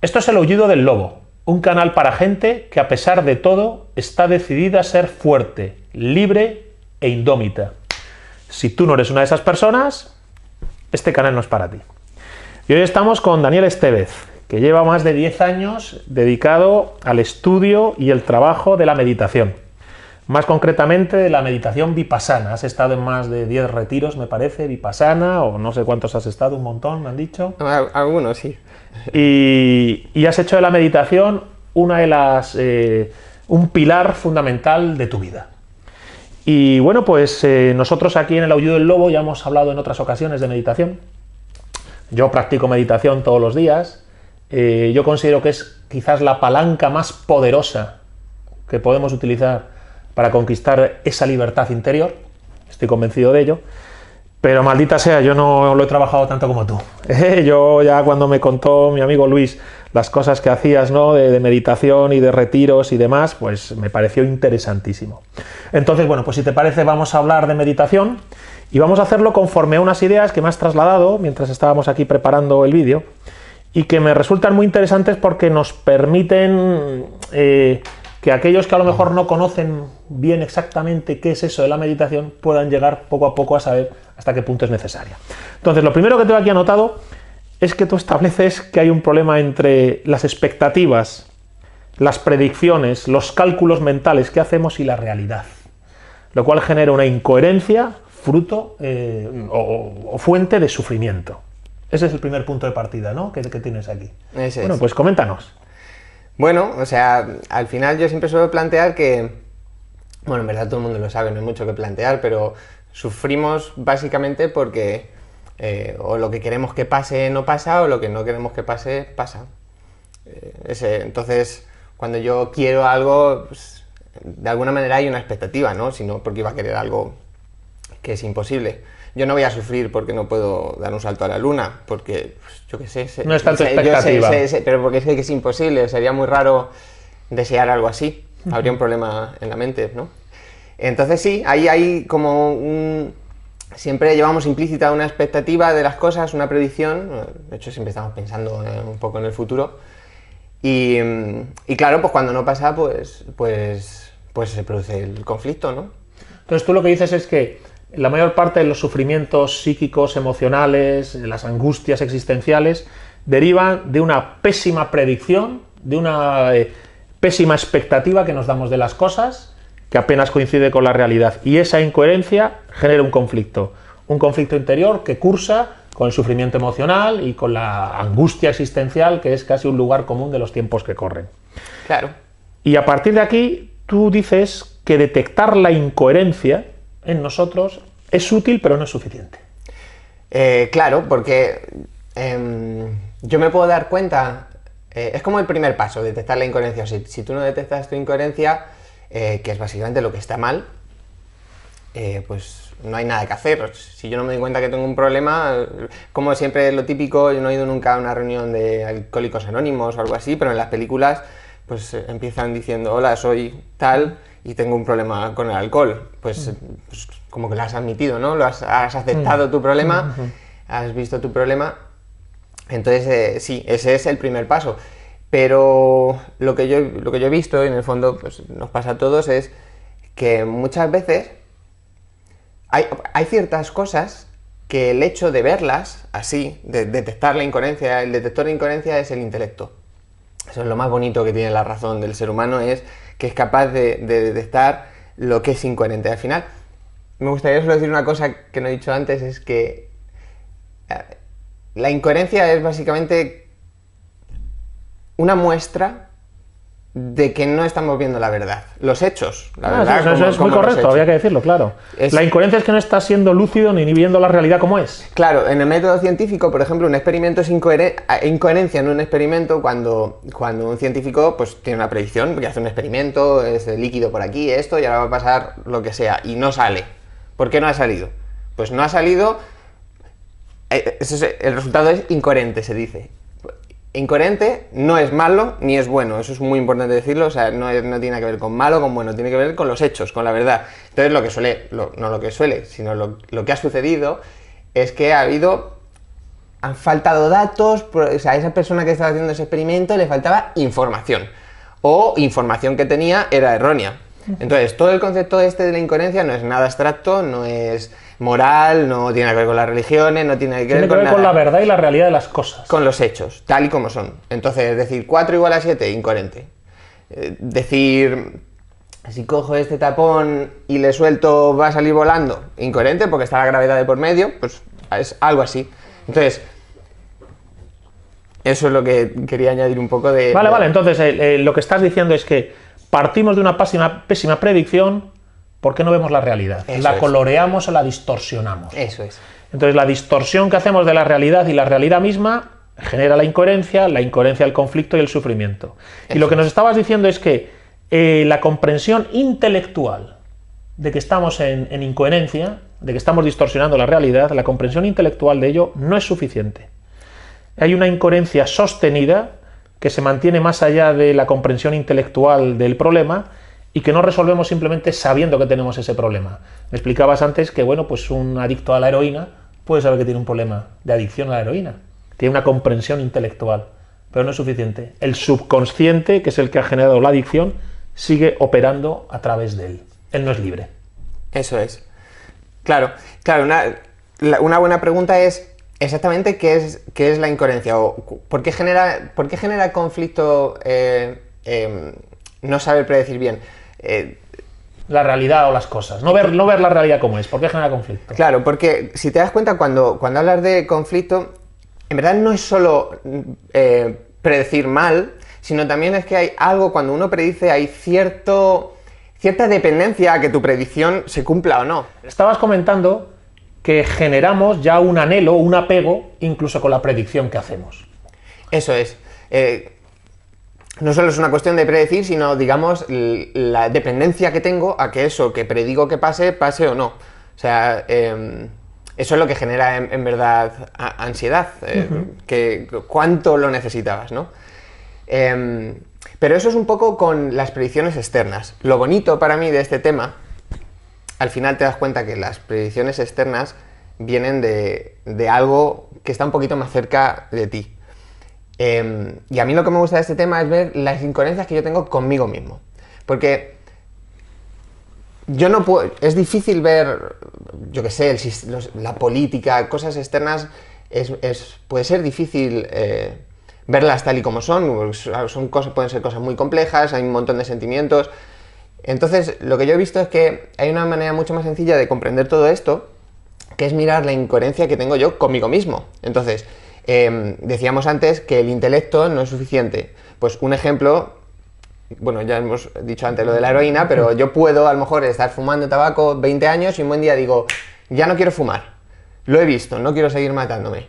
Esto es el aullido del lobo, un canal para gente que a pesar de todo está decidida a ser fuerte, libre e indómita. Si tú no eres una de esas personas, este canal no es para ti. Y hoy estamos con Daniel Estevez, que lleva más de 10 años dedicado al estudio y el trabajo de la meditación. Más concretamente la meditación vipassana. Has estado en más de 10 retiros, me parece, vipassana, o no sé cuántos has estado, un montón, me han dicho. Ah, algunos, sí. Y, has hecho de la meditación una de las, eh, un pilar fundamental de tu vida. Y bueno, pues eh, nosotros aquí en el Aullido del Lobo ya hemos hablado en otras ocasiones de meditación. Yo practico meditación todos los días. Eh, yo considero que es quizás la palanca más poderosa que podemos utilizar para conquistar esa libertad interior. Estoy convencido de ello. Pero maldita sea, yo no lo he trabajado tanto como tú. Eh, yo ya cuando me contó mi amigo Luis las cosas que hacías, ¿no? De, meditación y de retiros y demás, pues me pareció interesantísimo. Entonces, bueno, pues si te parece, vamos a hablar de meditación y vamos a hacerlo conforme a unas ideas que me has trasladado mientras estábamos aquí preparando el vídeo y que me resultan muy interesantes porque nos permiten eh, que aquellos que a lo mejor no conocen bien exactamente qué es eso de la meditación puedan llegar poco a poco a saber hasta qué punto es necesaria. Entonces, lo primero que tengo aquí anotado es que tú estableces que hay un problema entre las expectativas, las predicciones, los cálculos mentales que hacemos y la realidad, lo cual genera una incoherencia, fruto eh, o, fuente de sufrimiento. Ese es el primer punto de partida, ¿no? Que, tienes aquí. bueno, pues coméntanos. Bueno, o sea, al final yo siempre suelo plantear que, bueno, en verdad todo el mundo lo sabe, no hay mucho que plantear, pero sufrimos básicamente porque eh, o lo que queremos que pase no pasa o lo que no queremos que pase pasa. Eh, entonces, cuando yo quiero algo, pues, de alguna manera hay una expectativa, ¿no? Si no, porque iba a querer algo que es imposible yo no voy a sufrir porque no puedo dar un salto a la luna, porque pues, yo qué sé, No es tanto expectativa. pero porque sé que es imposible, sería muy raro desear algo así, habría un problema en la mente, ¿no? Entonces sí, ahí hay como un... Siempre llevamos implícita una expectativa de las cosas, una predicción, de hecho siempre estamos pensando un poco en el futuro, y, y claro, pues cuando no pasa, pues, pues, pues se produce el conflicto, ¿no? Entonces tú lo que dices es que la mayor parte de los sufrimientos psíquicos, emocionales, las angustias existenciales, derivan de una pésima predicción, de una eh, pésima expectativa que nos damos de las cosas, que apenas coincide con la realidad. Y esa incoherencia genera un conflicto, un conflicto interior que cursa con el sufrimiento emocional y con la angustia existencial, que es casi un lugar común de los tiempos que corren. Claro. Y a partir de aquí, tú dices que detectar la incoherencia en nosotros es útil, pero no es suficiente. Eh, claro, porque em, yo me puedo dar cuenta, eh, es como el primer paso, detectar la incoherencia. Si, tú no detectas tu incoherencia, eh, que es básicamente lo que está mal, pues no hay nada que hacer. Si yo no me doy cuenta que tengo un problema, como siempre lo típico, yo no he ido nunca a una reunión de alcohólicos anónimos o algo así, pero en las películas pues empiezan diciendo, hola, soy tal, y tengo un problema con el alcohol. Pues, mm. pues, como que lo has admitido, ¿no? Lo has, aceptado mm. tu problema, mm, has visto tu problema. Entonces, eh, sí, ese es el primer paso. Pero lo que yo, lo que yo he visto, en el fondo pues, nos pasa a todos, es que muchas veces hay, hay ciertas cosas que el hecho de verlas así, de detectar la incoherencia, el detector de incoherencia es el intelecto. Eso es lo más bonito que tiene la razón del ser humano, es que es capaz de, detectar lo que es incoherente. Al final, me gustaría solo decir una cosa que no he dicho antes, es que eh, la incoherencia es básicamente una muestra de que no estamos viendo la verdad, los hechos. La ah, verdad, eso, es muy correcto, había que decirlo, claro. La incoherencia es que no está siendo lúcido ni, viendo la realidad como es. Claro, en el método científico, por ejemplo, un experimento es eh, incoherencia en un experimento cuando, cuando un científico pues, tiene una predicción, que hace un experimento, es líquido por aquí, esto, y ahora va a pasar lo que sea, y no sale. ¿Por qué no ha salido? Pues no ha salido... Eh, el resultado es incoherente, se dice. Incoherente no es malo ni es bueno, eso es muy importante decirlo, o sea, no, no tiene que ver con malo, con bueno, tiene que ver con los hechos, con la verdad. Entonces lo que suele, no lo que suele, sino lo, que ha sucedido es que ha habido, han faltado datos, o sea, a esa persona que estaba haciendo ese experimento le faltaba información, o información que tenía era errónea. Entonces, todo el concepto este de la incoherencia no es nada abstracto, no es moral, no tiene que ver con las religiones, no tiene que ver, con, la verdad y la realidad de las cosas. Con los hechos, tal y como son. Entonces, decir 4 igual a 7, incoherente. Eh, decir, si cojo este tapón y le suelto, va a salir volando, incoherente porque está la gravedad de por medio, pues es algo así. Entonces, eso es lo que quería añadir un poco de... Vale, vale, entonces eh, eh, lo que estás diciendo es que partimos de una pésima predicción, ¿Por qué no vemos la realidad? la coloreamos o la distorsionamos. Eso es. Entonces, la distorsión que hacemos de la realidad y la realidad misma genera la incoherencia, la incoherencia el conflicto y el sufrimiento. Y lo que nos estabas diciendo es que eh, la comprensión intelectual de que estamos en incoherencia, de que estamos distorsionando la realidad, la comprensión intelectual de ello no es suficiente. Hay una incoherencia sostenida que se mantiene más allá de la comprensión intelectual del problema y que no resolvemos simplemente sabiendo que tenemos ese problema. Me explicabas antes que, bueno, pues un adicto a la heroína puede saber que tiene un problema de adicción a la heroína. Tiene una comprensión intelectual, pero no es suficiente. El subconsciente, que es el que ha generado la adicción, sigue operando a través de él. Él no es libre. Eso es. Claro, claro, una, buena pregunta es exactamente qué es, qué es la incoherencia o por qué genera, conflicto eh, em, no saber predecir bien. Eh, la realidad o las cosas, no ver, ver la realidad como es, porque genera conflicto. Claro, porque si te das cuenta, cuando, cuando hablas de conflicto, en verdad no es solo eh, predecir mal, sino también es que hay algo, cuando uno predice, hay cierto, cierta dependencia a que tu predicción se cumpla o no. Estabas comentando que generamos ya un anhelo, un apego, incluso con la predicción que hacemos. Eso es. Eh, no solo es una cuestión de predecir, sino, digamos, la dependencia que tengo a que eso que predigo que pase, pase o no. O sea, em, eso es lo que genera en, verdad ansiedad, eh, que cuánto lo necesitabas, ¿no? Em, pero eso es un poco con las predicciones externas. Lo bonito para mí de este tema, al final te das cuenta que las predicciones externas vienen de algo que está un poquito más cerca de ti. Em, y a mí lo que me gusta de este tema es ver las incoherencias que yo tengo conmigo mismo. Porque yo no es difícil ver, yo qué sé, la política, cosas externas, puede ser difícil eh, verlas tal y como son, pues, ah, son cosas, pueden ser cosas muy complejas, hay un montón de sentimientos. Entonces, lo que yo he visto es que hay una manera mucho más sencilla de comprender todo esto, que es mirar la incoherencia que tengo yo conmigo mismo. Entonces, Em, decíamos antes que el intelecto no es suficiente. Pues un ejemplo, bueno, ya hemos dicho antes lo de la heroína, pero yo puedo a lo mejor estar fumando tabaco 20 años y un buen día digo, ya no quiero fumar, lo he visto, no quiero seguir matándome.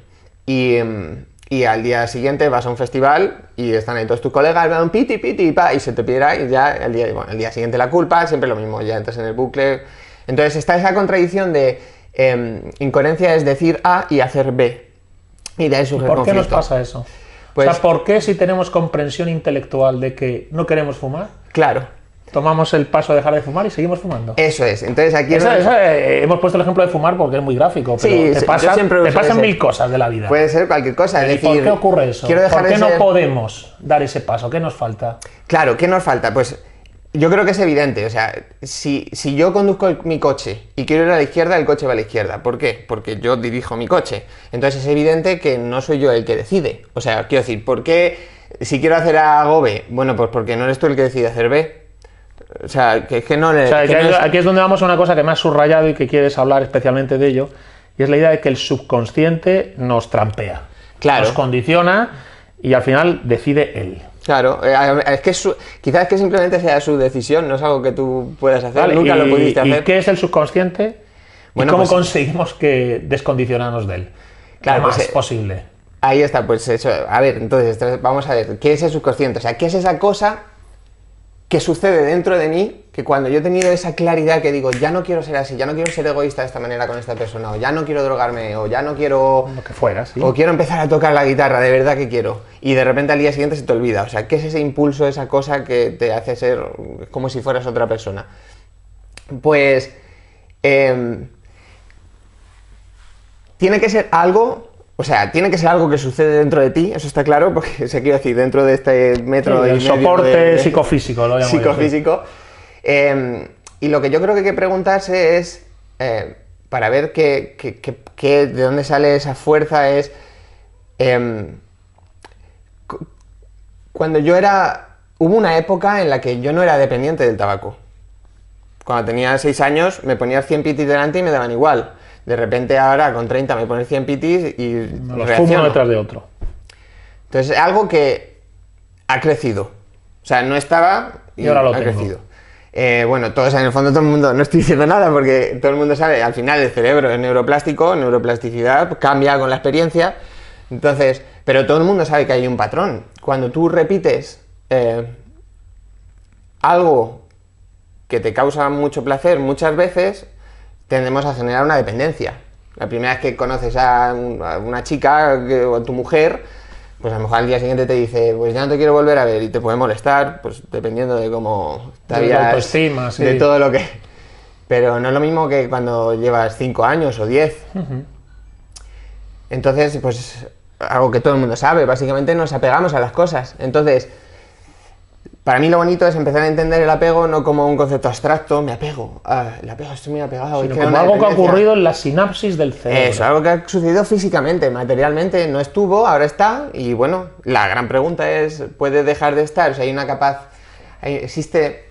Em, y, al día siguiente vas a un festival y están ahí todos tus colegas, van piti, piti, pa, y se te pierde y ya al día, día siguiente la culpa, siempre lo mismo, ya entras en el bucle. Entonces está esa contradicción de em, incoherencia es decir A y hacer B. ¿Por qué nos pasa eso? o sea, pues- ¿por qué si tenemos comprensión intelectual de que no queremos fumar? Claro. Tomamos el paso de dejar de fumar y seguimos fumando. Eso es. Entonces aquí. Eh, hemos puesto el ejemplo de fumar porque es muy gráfico. Pero sí, te, pasa, pasan mil cosas de la vida. Puede ser cualquier cosa. ¿Por qué ocurre eso? ¿Por qué no podemos dar ese paso? ¿Qué nos falta? Claro, ¿qué nos falta? Pues yo creo que es evidente, o sea, si, yo conduzco mi coche y quiero ir a la izquierda, el coche va a la izquierda. ¿Por qué? Porque yo dirijo mi coche. Entonces es evidente que no soy yo el que decide. O sea, quiero decir, ¿por qué si quiero hacer A hago B? Bueno, pues porque no eres tú el que decide hacer B. O sea, que, que no le... aquí es donde vamos a una cosa que me has subrayado y que quieres hablar especialmente de ello, y es la idea de que el subconsciente nos trampea. Claro. Nos condiciona y al final decide él. Claro, eh, es que quizás que simplemente sea su decisión, no es algo que tú puedas hacer, nunca lo pudiste hacer. ¿Y qué es el subconsciente? ¿Y cómo pues, conseguimos que descondicionarnos de él? Claro, es pues, eh, posible. Ahí está, pues eso. A ver, entonces vamos a ver, ¿qué es el subconsciente? O sea, ¿qué es esa cosa Qué sucede dentro de mí que cuando yo he tenido esa claridad que digo, ya no quiero ser así, ya no quiero ser egoísta de esta manera con esta persona, o ya no quiero drogarme, o ya no quiero... Lo que fuera, O quiero empezar a tocar la guitarra, de verdad que quiero. Y de repente al día siguiente se te olvida. O sea, ¿qué es ese impulso, esa cosa que te hace ser como si fueras otra persona? Pues... Em, tiene que ser algo o sea, tiene que ser algo que sucede dentro de ti, eso está claro, porque se quiero decir, dentro de este metro de soporte psicofísico, lo llamo Psicofísico. Em, y lo que yo creo que hay que preguntarse es, eh, para ver qué, de dónde sale esa fuerza, es. Em, cuando yo era. Hubo una época en la que yo no era dependiente del tabaco. Cuando tenía 6 años, me ponía 100 pitis delante y me daban igual. De repente ahora con 30 me pones 100 pitis y me los detrás de otro. Entonces, algo que ha crecido. O sea, no estaba y, ahora lo ha crecido. Eh, bueno, en el fondo todo el mundo, no estoy diciendo nada porque todo el mundo sabe, al final el cerebro es neuroplástico, neuroplasticidad, cambia con la experiencia. Entonces, pero todo el mundo sabe que hay un patrón. Cuando tú repites eh, algo que te causa mucho placer muchas veces, tendemos a generar una dependencia. La primera vez que conoces a, una chica o a tu mujer, pues a lo mejor al día siguiente te dice, pues ya no te quiero volver a ver y te puede molestar, pues dependiendo de cómo te de de todo lo que... Pero no es lo mismo que cuando llevas 5 años o 10. Entonces, pues algo que todo el mundo sabe, básicamente nos apegamos a las cosas. Entonces, para mí lo bonito es empezar a entender el apego no como un concepto abstracto, me apego, ah, el apego estoy muy apegado. Sino como algo que ha ocurrido en la sinapsis del cerebro. Eso, algo que ha sucedido físicamente, materialmente, no estuvo, ahora está, y bueno, la gran pregunta es, ¿puede dejar de estar? O sea, hay una capaz, existe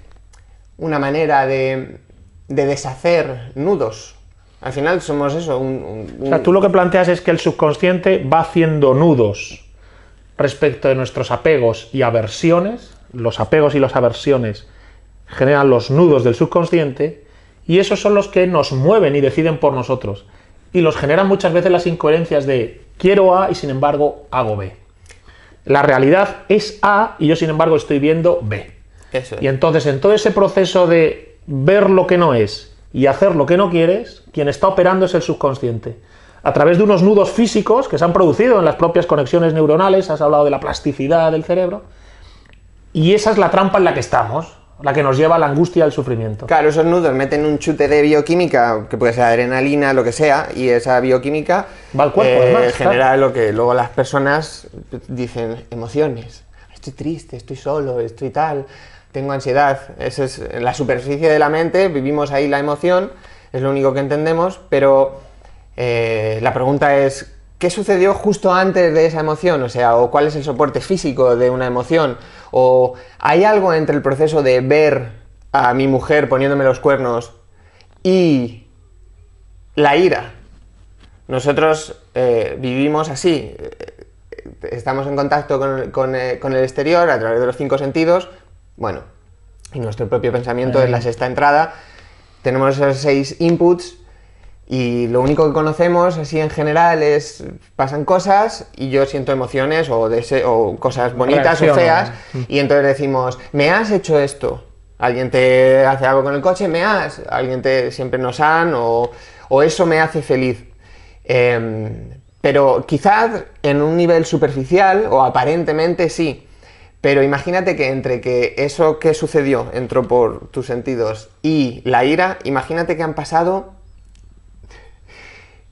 una manera de, deshacer nudos, al final somos eso. o sea, tú lo que planteas es que el subconsciente va haciendo nudos respecto de nuestros apegos y aversiones los apegos y las aversiones generan los nudos del subconsciente y esos son los que nos mueven y deciden por nosotros. Y los generan muchas veces las incoherencias de quiero A y sin embargo hago B. La realidad es A y yo sin embargo estoy viendo B. Y entonces en todo ese proceso de ver lo que no es y hacer lo que no quieres, quien está operando es el subconsciente. A través de unos nudos físicos que se han producido en las propias conexiones neuronales, has hablado de la plasticidad del cerebro, y esa es la trampa en la que estamos, la que nos lleva a la angustia y al sufrimiento. Claro, esos nudos meten un chute de bioquímica, que puede ser adrenalina, lo que sea, y esa bioquímica Va al cuerpo, eh, genera lo que luego las personas dicen, emociones. Estoy triste, estoy solo, estoy tal, tengo ansiedad. Esa es la superficie de la mente, vivimos ahí la emoción, es lo único que entendemos, pero eh, la pregunta es, ¿qué sucedió justo antes de esa emoción? O sea, o cuál es el soporte físico de una emoción, o hay algo entre el proceso de ver a mi mujer poniéndome los cuernos y la ira. Nosotros eh, vivimos así. Eh, estamos en contacto con, eh, con el exterior a través de los cinco sentidos. Bueno, y nuestro propio pensamiento es la sexta entrada. Tenemos esos seis inputs y lo único que conocemos así en general es pasan cosas y yo siento emociones o, o cosas bonitas o feas ¿eh? mm. y entonces decimos, me has hecho esto, alguien te hace algo con el coche, me has, alguien te siempre nos han o, eso me hace feliz. Em, pero quizás en un nivel superficial o aparentemente sí, pero imagínate que entre que eso que sucedió entró por tus sentidos y la ira, imagínate que han pasado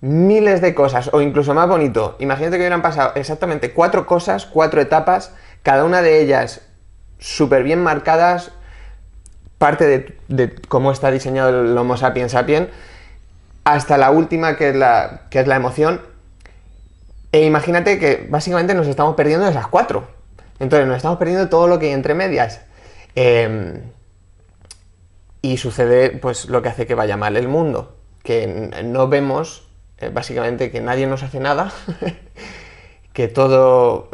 miles de cosas, o incluso más bonito, imagínate que hubieran pasado exactamente cuatro cosas, cuatro etapas, cada una de ellas súper bien marcadas, parte de, cómo está diseñado el Homo sapiens sapiens, hasta la última que es la, que es la emoción. E imagínate que básicamente nos estamos perdiendo esas cuatro. Entonces nos estamos perdiendo todo lo que hay entre medias. Em, y sucede pues lo que hace que vaya mal el mundo, que no vemos eh, básicamente que nadie nos hace nada, que todo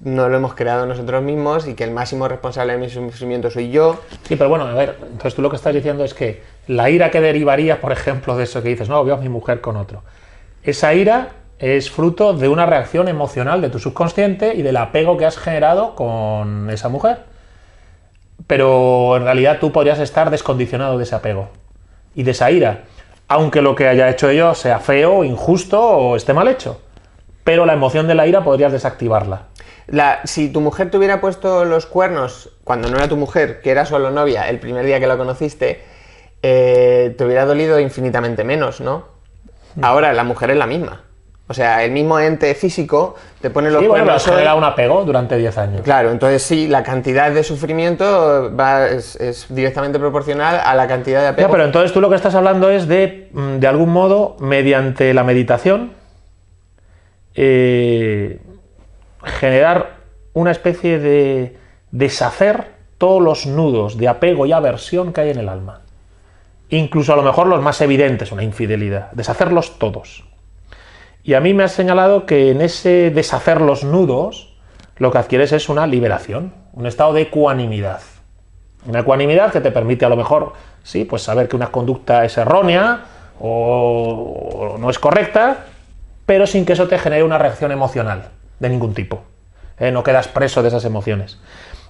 no lo hemos creado nosotros mismos y que el máximo responsable de mi sufrimiento soy yo. Sí, pero bueno, a ver, entonces tú lo que estás diciendo es que la ira que derivaría, por ejemplo, de eso que dices, no, veo a mi mujer con otro. Esa ira es fruto de una reacción emocional de tu subconsciente y del apego que has generado con esa mujer. Pero en realidad tú podrías estar descondicionado de ese apego y de esa ira aunque lo que haya hecho ellos sea feo, injusto o esté mal hecho. Pero la emoción de la ira podrías desactivarla. La, si tu mujer te hubiera puesto los cuernos cuando no era tu mujer, que era solo novia, el primer día que la conociste, eh, te hubiera dolido infinitamente menos, ¿no? Hmm. Ahora la mujer es la misma. O sea, el mismo ente físico te pone los sí, bueno, pero genera un apego durante 10 años. Claro, entonces sí, la cantidad de sufrimiento va, es, directamente proporcional a la cantidad de apego. pero entonces tú lo que estás hablando es de, mm, de algún modo, mediante la meditación, eh, generar una especie de deshacer todos los nudos de apego y aversión que hay en el alma. Incluso a lo mejor los más evidentes, una infidelidad. Deshacerlos todos. Y a mí me has señalado que en ese deshacer los nudos, lo que adquieres es una liberación, un estado de ecuanimidad. Una ecuanimidad que te permite a lo mejor, sí, pues saber que una conducta es errónea o, no es correcta, pero sin que eso te genere una reacción emocional de ningún tipo. ¿eh? No quedas preso de esas emociones.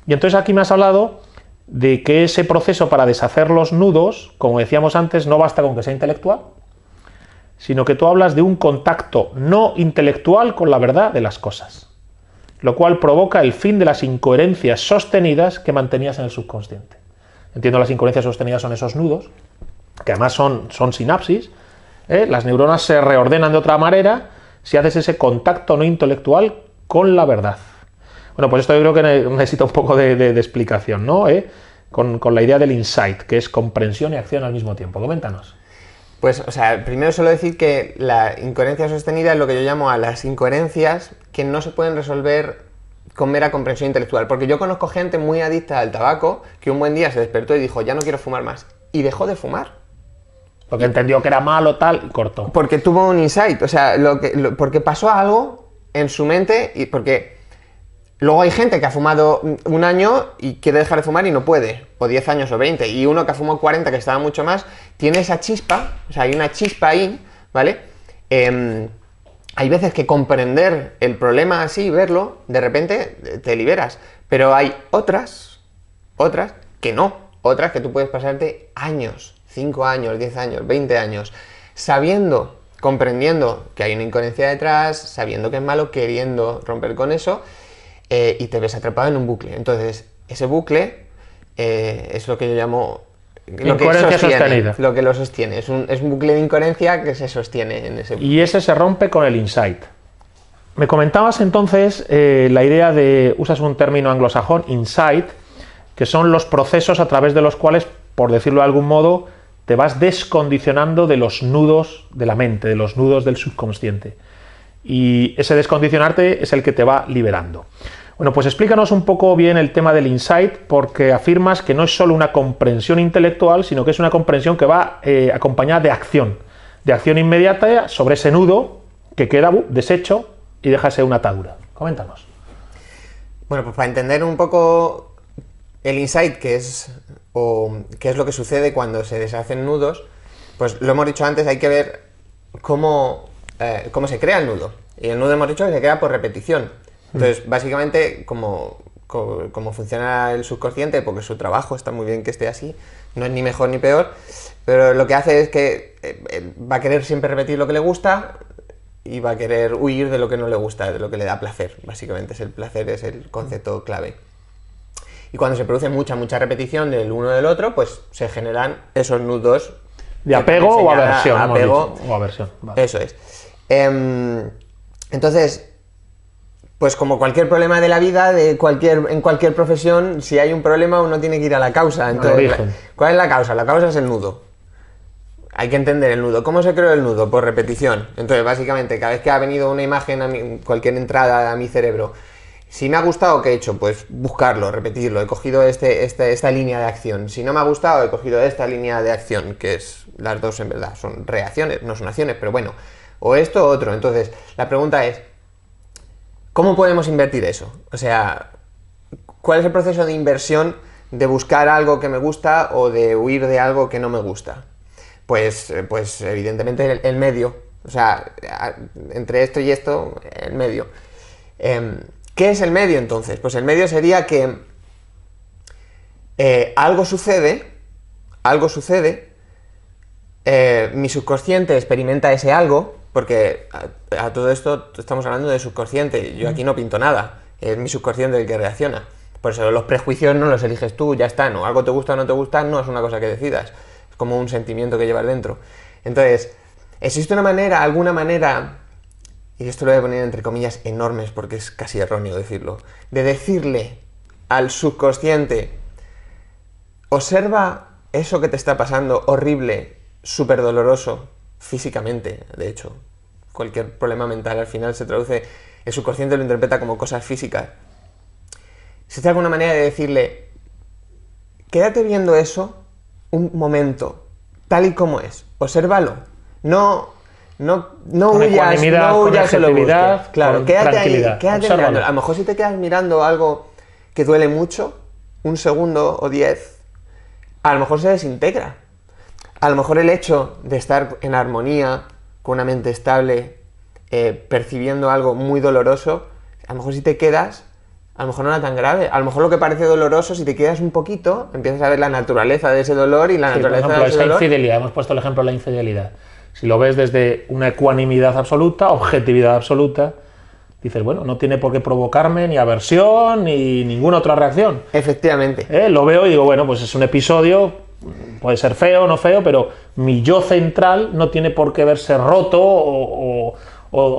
Y entonces aquí me has hablado de que ese proceso para deshacer los nudos, como decíamos antes, no basta con que sea intelectual, sino que tú hablas de un contacto no intelectual con la verdad de las cosas, lo cual provoca el fin de las incoherencias sostenidas que mantenías en el subconsciente. Entiendo las incoherencias sostenidas son esos nudos, que además son, son sinapsis, ¿eh? las neuronas se reordenan de otra manera si haces ese contacto no intelectual con la verdad. Bueno, pues esto yo creo que necesita un poco de, explicación, ¿no? ¿Eh? Con, con la idea del insight, que es comprensión y acción al mismo tiempo. Coméntanos. Pues, o sea, primero suelo decir que la incoherencia sostenida es lo que yo llamo a las incoherencias que no se pueden resolver con mera comprensión intelectual. Porque yo conozco gente muy adicta al tabaco que un buen día se despertó y dijo, ya no quiero fumar más. Y dejó de fumar. Porque entendió que era malo, tal, y cortó. Porque tuvo un insight, o sea, lo que, porque pasó algo en su mente y porque Luego hay gente que ha fumado un año y quiere dejar de fumar y no puede, o 10 años o 20, y uno que ha fumado 40, que estaba mucho más, tiene esa chispa, o sea, hay una chispa ahí, ¿vale? Em, hay veces que comprender el problema así, verlo, de repente te liberas, pero hay otras, otras que no, otras que tú puedes pasarte años, 5 años, 10 años, 20 años, sabiendo comprendiendo que hay una incoherencia detrás, sabiendo que es malo, queriendo romper con eso eh, y te ves atrapado en un bucle. Entonces, ese bucle eh, es lo que yo llamo... Lo que, lo sostiene. Es un, bucle de incoherencia que se sostiene en ese bucle. Y ese se rompe con el insight. Me comentabas entonces eh, la idea de, usas un término anglosajón, insight, que son los procesos a través de los cuales, por decirlo de algún modo, te vas descondicionando de los nudos de la mente, de los nudos del subconsciente y ese descondicionarte es el que te va liberando. Bueno, pues explícanos un poco bien el tema del insight, porque afirmas que no es solo una comprensión intelectual, sino que es una comprensión que va eh, acompañada de acción, de acción inmediata sobre ese nudo que queda deshecho y deja una atadura. Coméntanos. Bueno, pues para entender un poco el insight, que es, o, qué es lo que sucede cuando se deshacen nudos, pues lo hemos dicho antes, hay que ver cómo eh, cómo se crea el nudo. Y el nudo hemos dicho que se crea por repetición. Entonces, mm. básicamente, como, funciona el subconsciente, porque su trabajo está muy bien que esté así, no es ni mejor ni peor, pero lo que hace es que eh, eh, va a querer siempre repetir lo que le gusta y va a querer huir de lo que no le gusta, de lo que le da placer. Básicamente, es el placer es el concepto clave. Y cuando se produce mucha, mucha repetición del uno del otro, pues se generan esos nudos. De apego o aversión. Apego. O aversión. Eso es. Em, entonces, pues como cualquier problema de la vida, de cualquier, en cualquier profesión, si hay un problema uno tiene que ir a la causa. Entonces, ¿cuál es la causa? La causa es el nudo. Hay que entender el nudo. ¿Cómo se creó el nudo? Por repetición. Entonces, básicamente, cada vez que ha venido una imagen a cualquier entrada a mi cerebro, si me ha gustado, ¿qué he hecho? Pues buscarlo, repetirlo. He cogido este, este, esta línea de acción. Si no me ha gustado, he cogido esta línea de acción, que es las dos en verdad, son reacciones, no son acciones, pero bueno o esto o otro. Entonces, la pregunta es, ¿cómo podemos invertir eso? O sea, ¿cuál es el proceso de inversión de buscar algo que me gusta o de huir de algo que no me gusta? Pues, eh, pues evidentemente el, medio. O sea, entre esto y esto, el medio. Em, ¿Qué es el medio entonces? Pues el medio sería que eh, algo sucede, algo sucede, eh, mi subconsciente experimenta ese algo, porque a, todo esto estamos hablando de subconsciente, yo aquí no pinto nada, es mi subconsciente el que reacciona. Por eso los prejuicios no los eliges tú, ya está. o algo te gusta o no te gusta, no es una cosa que decidas, es como un sentimiento que llevas dentro. Entonces, ¿existe una manera, alguna manera, y esto lo voy a poner entre comillas enormes porque es casi erróneo decirlo, de decirle al subconsciente, observa eso que te está pasando horrible, súper doloroso, físicamente, de hecho, cualquier problema mental al final se traduce, el subconsciente lo interpreta como cosas físicas. Si hay alguna manera de decirle, quédate viendo eso un momento, tal y como es, Observalo... no, no, no huyas, no huyas de lo Claro, quédate ahí, quédate mirando. A lo mejor si te quedas mirando algo que duele mucho, un segundo o diez, a lo mejor se desintegra. A lo mejor el hecho de estar en armonía, una mente estable, eh, percibiendo algo muy doloroso, a lo mejor si te quedas, a lo mejor no era tan grave. A lo mejor lo que parece doloroso, si te quedas un poquito, empiezas a ver la naturaleza de ese dolor y la naturaleza de infidelidad, hemos puesto el ejemplo de la infidelidad. Si lo ves desde una ecuanimidad absoluta, objetividad absoluta, dices, bueno, no tiene por qué provocarme ni aversión ni ninguna otra reacción. Efectivamente. ¿Eh? Lo veo y digo, bueno, pues es un episodio puede ser feo, o no feo, pero mi yo central no tiene por qué verse roto o,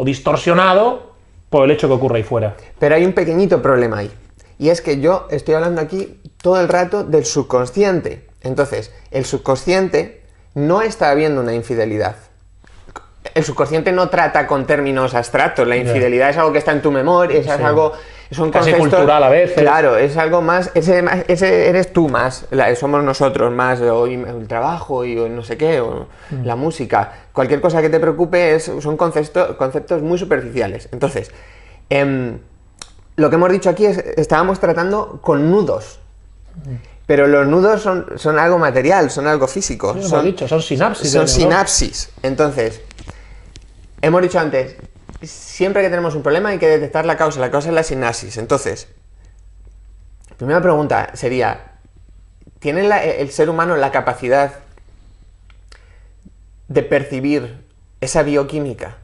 distorsionado por el hecho que ocurre ahí fuera. Pero hay un pequeñito problema ahí. Y es que yo estoy hablando aquí todo el rato del subconsciente. Entonces, el subconsciente no está viendo una infidelidad. El subconsciente no trata con términos abstractos. La infidelidad es algo que está en tu memoria, es algo es un Casi cultural a veces. Claro, es algo más, ese, ese eres tú más, somos nosotros más, hoy el trabajo y no sé qué, o mm. la música, cualquier cosa que te preocupe es, son conceptos muy superficiales. Entonces, em, lo que hemos dicho aquí es, estábamos tratando con nudos. Mm. Pero los nudos son, son, algo material, son algo físico. lo son, dicho, son sinapsis. Son sinapsis. Entonces, hemos dicho antes, siempre que tenemos un problema hay que detectar la causa. La causa es la sinasis. Entonces, primera pregunta sería, ¿tiene e, el ser humano la capacidad de percibir esa bioquímica?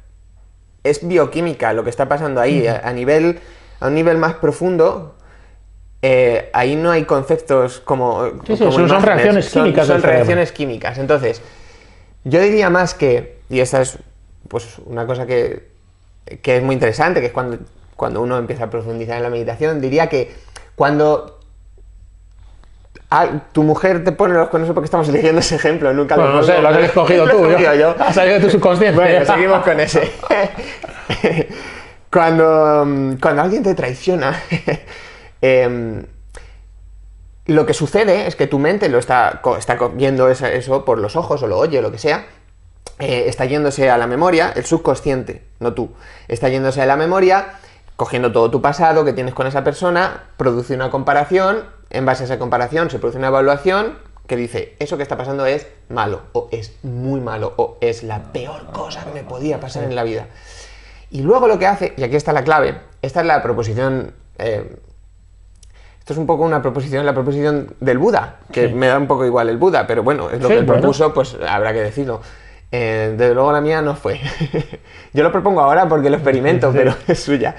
Es bioquímica lo que está pasando ahí. a, nivel, a un nivel más profundo, eh, ahí no hay conceptos como... son, reacciones químicas. Son, reacciones químicas. Entonces, yo diría más que, y esta es pues, una cosa que que es muy interesante, que es cuando, cuando uno empieza a profundizar en la meditación, diría que cuando tu mujer te pone los cuernos porque estamos eligiendo ese ejemplo, nunca lo no sé, lo has escogido tú, yo, Ha salido de tu subconsciente. seguimos con ese. Mm, cuando, alguien te traiciona, em, lo que sucede es que tu mente lo está, está viendo eso por los ojos o lo oye o lo que sea, eh, está yéndose a la memoria, el subconsciente, no tú, está yéndose a la memoria, cogiendo todo tu pasado que tienes con esa persona, produce una comparación, en base a esa comparación se produce una evaluación que dice, eso que está pasando es malo, o es muy malo, o es la peor cosa que me podía pasar en la vida. Y luego lo que hace, y aquí está la clave, esta es la proposición... Eh, esto es un poco una proposición, la proposición del Buda, que me da un poco igual el Buda, pero bueno, es lo que él propuso, pues habrá que decirlo. Eh, desde luego la mía no fue. Yo lo propongo ahora porque lo experimento, pero es suya.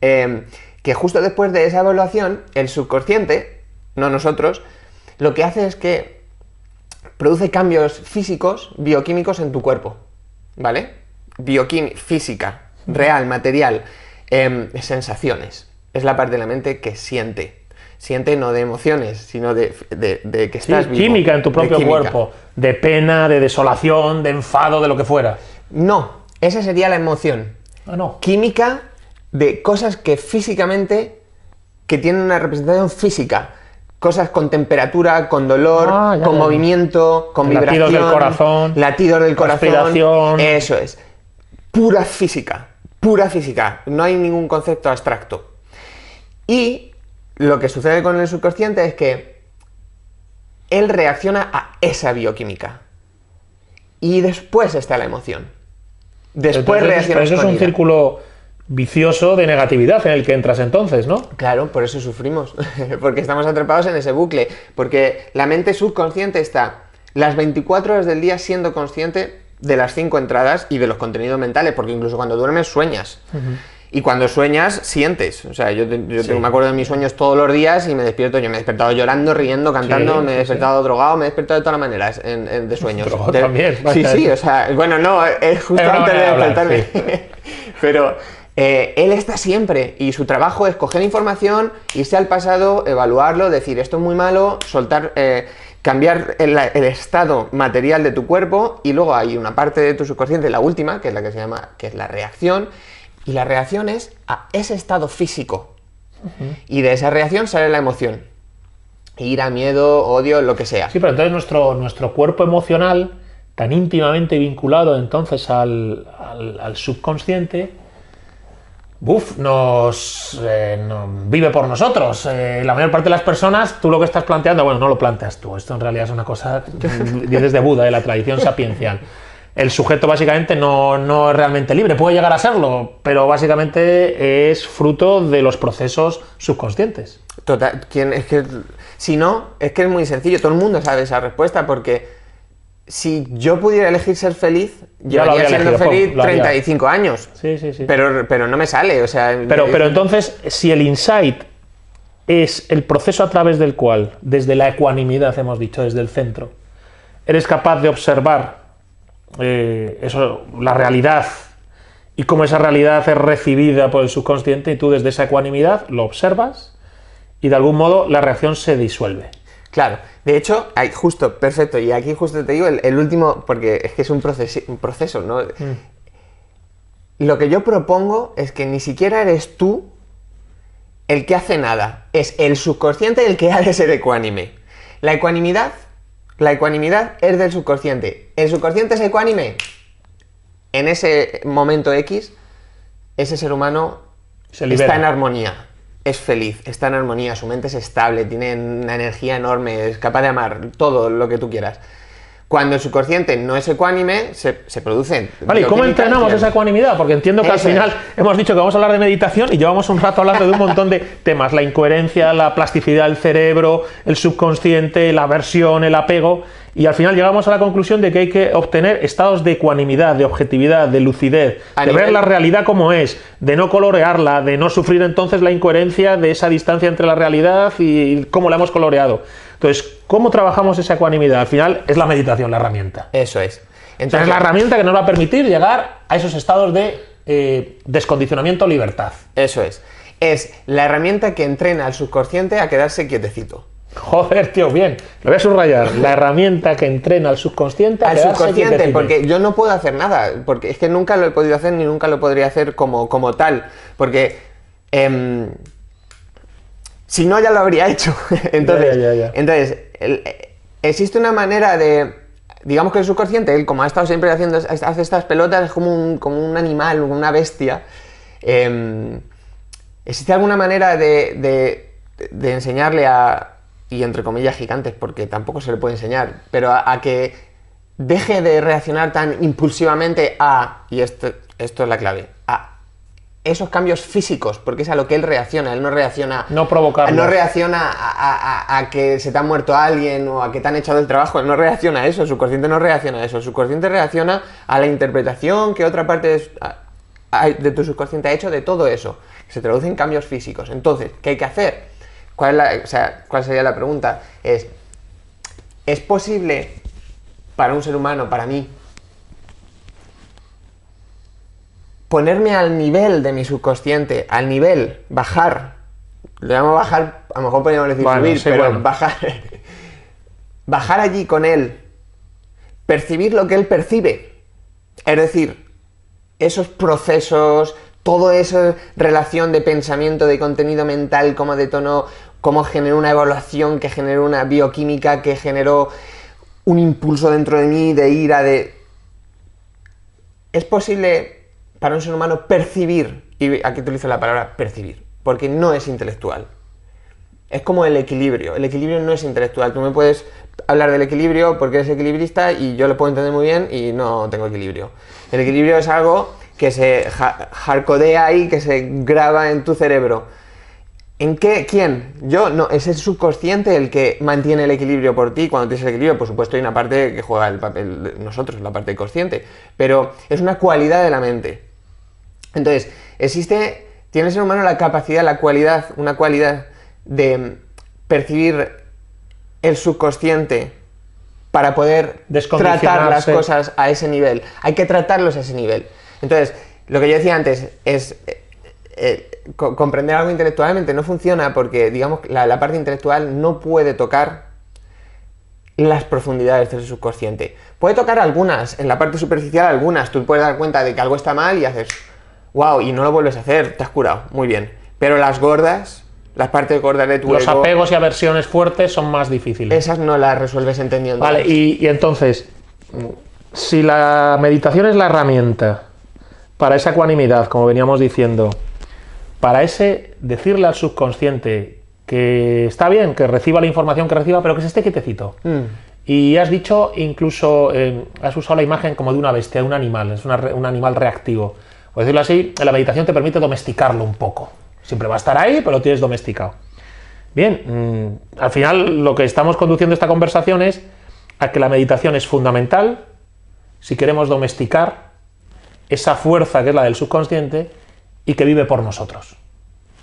Em, que justo después de esa evaluación, el subconsciente, no nosotros, lo que hace es que produce cambios físicos, bioquímicos en tu cuerpo. ¿Vale? Bioquímica, física, real, material, em, sensaciones. Es la parte de la mente que siente siente no de emociones, sino de, que estás química en tu propio cuerpo, de pena, de desolación, de enfado, de lo que fuera. No, esa sería la emoción. Ah, no. Química de cosas que físicamente, que tienen una representación física. Cosas con temperatura, con dolor, ah, con movimiento, con vibración. Latidos del corazón. Latidos del corazón. Eso es. Pura física. Pura física. No hay ningún concepto abstracto. Y lo que sucede con el subconsciente es que él reacciona a esa bioquímica. Y después está la emoción. Después entonces, reacciona. Pero eso es un círculo vicioso de negatividad en el que entras entonces, ¿no? Claro, por eso sufrimos, porque estamos atrapados en ese bucle, porque la mente subconsciente está las 24 horas del día siendo consciente de las cinco entradas y de los contenidos mentales, porque incluso cuando duermes sueñas. Y cuando sueñas, sientes. O sea, yo, me acuerdo de mis sueños todos los días y me despierto. Yo me he despertado llorando, riendo, cantando, me he despertado drogado, me he despertado de todas maneras de sueños. también. Sí, sí, o sea, bueno, no, eh, es justo antes de despertarme. Pero eh, él está siempre y su trabajo es coger información, irse al pasado, evaluarlo, decir esto es muy malo, soltar. Eh, cambiar el, estado material de tu cuerpo y luego hay una parte de tu subconsciente, la última, que es la que se llama, que es la reacción, y la reacción es a ese estado físico. Y de esa reacción sale la emoción. Ira, miedo, odio, lo que sea. Sí, pero entonces nuestro, nuestro cuerpo emocional, tan íntimamente vinculado entonces al, subconsciente, Buf, nos eh, vive por nosotros. Eh, la mayor parte de las personas, tú lo que estás planteando, bueno, no lo planteas tú. Esto en realidad es una cosa, desde de Buda, de la tradición sapiencial el sujeto básicamente no, es realmente libre, puede llegar a serlo, pero básicamente es fruto de los procesos subconscientes. Total, es que si no, es que es muy sencillo, todo el mundo sabe esa respuesta porque si yo pudiera elegir ser feliz, yo llevaría siendo feliz 35 años. Sí, sí, sí. Pero, pero no me sale, o sea... Pero, pero entonces, si el insight es el proceso a través del cual, desde la ecuanimidad hemos dicho, desde el centro, eres capaz de observar eh, eso, la realidad y cómo esa realidad es recibida por el subconsciente y tú desde esa ecuanimidad lo observas y de algún modo la reacción se disuelve. Claro, de hecho, hay, justo, perfecto, y aquí justo te digo el, último, porque es que es un, proceso, ¿no? Mm. Lo que yo propongo es que ni siquiera eres tú el que hace nada, es el subconsciente el que ha de ser ecuánime. La ecuanimidad la ecuanimidad es del subconsciente. ¿El subconsciente es ecuánime? En ese momento X, ese ser humano está en armonía, es feliz, está en armonía, su mente es estable, tiene una energía enorme, es capaz de amar todo lo que tú quieras. Cuando el subconsciente no es ecuánime, se, se producen. Vale, ¿y cómo entrenamos esa ecuanimidad? Porque entiendo que al final hemos dicho que vamos a hablar de meditación y llevamos un rato hablando de un montón de temas: la incoherencia, la plasticidad del cerebro, el subconsciente, la aversión, el apego. Y al final llegamos a la conclusión de que hay que obtener estados de ecuanimidad, de objetividad, de lucidez, de ver la realidad como es, de no colorearla, de no sufrir entonces la incoherencia de esa distancia entre la realidad y cómo la hemos coloreado. Entonces, ¿cómo trabajamos esa ecuanimidad? Al final es la meditación la herramienta. Eso es. Entonces, es la herramienta que nos va a permitir llegar a esos estados de eh, descondicionamiento libertad. Eso es. Es la herramienta que entrena al subconsciente a quedarse quietecito. Joder, tío, bien. Lo voy a subrayar. La herramienta que entrena al subconsciente. A al subconsciente, porque yo no puedo hacer nada. Porque es que nunca lo he podido hacer ni nunca lo podría hacer como, como tal. Porque em, si no, ya lo habría hecho. entonces, entonces existe una manera de... Digamos que el subconsciente, él como ha estado siempre haciendo, hace estas pelotas, es como un, como un animal, una bestia. Em, ¿Existe alguna manera de, enseñarle a, y entre comillas gigantes, porque tampoco se le puede enseñar, pero a, a que deje de reaccionar tan impulsivamente a, y esto, esto es la clave, a esos cambios físicos, porque es a lo que él reacciona, él no reacciona... No provocar. No reacciona a, que se te ha muerto alguien o a que te han echado el trabajo, él no reacciona a eso, Su subconsciente no reacciona a eso, Su subconsciente reacciona a la interpretación que otra parte de, tu subconsciente ha hecho de todo eso, se traduce en cambios físicos. Entonces, ¿qué hay que hacer? ¿Cuál, ¿cuál sería la pregunta? Es, ¿es posible para un ser humano, para mí, ponerme al nivel de mi subconsciente, al nivel, bajar. Le llamo bajar, a lo mejor podríamos decir subir, pero bajar. bajar allí con él, percibir lo que él percibe. Es decir, esos procesos, toda esa relación de pensamiento, de contenido mental, cómo detonó, cómo generó una evaluación, que generó una bioquímica, que generó un impulso dentro de mí de ira, de... Es posible para un ser humano percibir, y aquí utilizo la palabra percibir, porque no es intelectual. Es como el equilibrio. El equilibrio no es intelectual. Tú me puedes hablar del equilibrio porque eres equilibrista y yo lo puedo entender muy bien y no tengo equilibrio. El equilibrio es algo que se jarcodea ahí, que se graba en tu cerebro ¿En qué? ¿Quién? Yo, no, es el subconsciente el que mantiene el equilibrio por ti. Cuando tienes el equilibrio, por supuesto, hay una parte que juega el papel nosotros, la parte consciente. Pero es una cualidad de la mente. Entonces, existe, tiene el ser humano la capacidad, la cualidad, una cualidad de percibir el subconsciente para poder tratar las cosas a ese nivel. Hay que tratarlos a ese nivel. Entonces, lo que yo decía antes es eh, eh, comprender algo intelectualmente no funciona porque, digamos, la, parte intelectual no puede tocar las profundidades del subconsciente. Puede tocar algunas, en la parte superficial algunas, tú puedes dar cuenta de que algo está mal y haces, wow, y no lo vuelves a hacer, te has curado, muy bien. Pero las gordas, las partes gordas de tu Los apegos y aversiones fuertes son más difíciles. Esas no las resuelves entendiendo. Vale, y, y entonces, si la meditación es la herramienta para esa ecuanimidad, como veníamos diciendo, para ese decirle al subconsciente que está bien, que reciba la información que reciba, pero que se esté quietecito. Mm. Y has dicho, incluso, em, has usado la imagen como de una bestia, de un animal, es un animal reactivo. Por decirlo así, la meditación te permite domesticarlo un poco. Siempre va a estar ahí, pero lo tienes domesticado. Bien, mm, al final lo que estamos conduciendo esta conversación es a que la meditación es fundamental si queremos domesticar esa fuerza que es la del subconsciente y que vive por nosotros.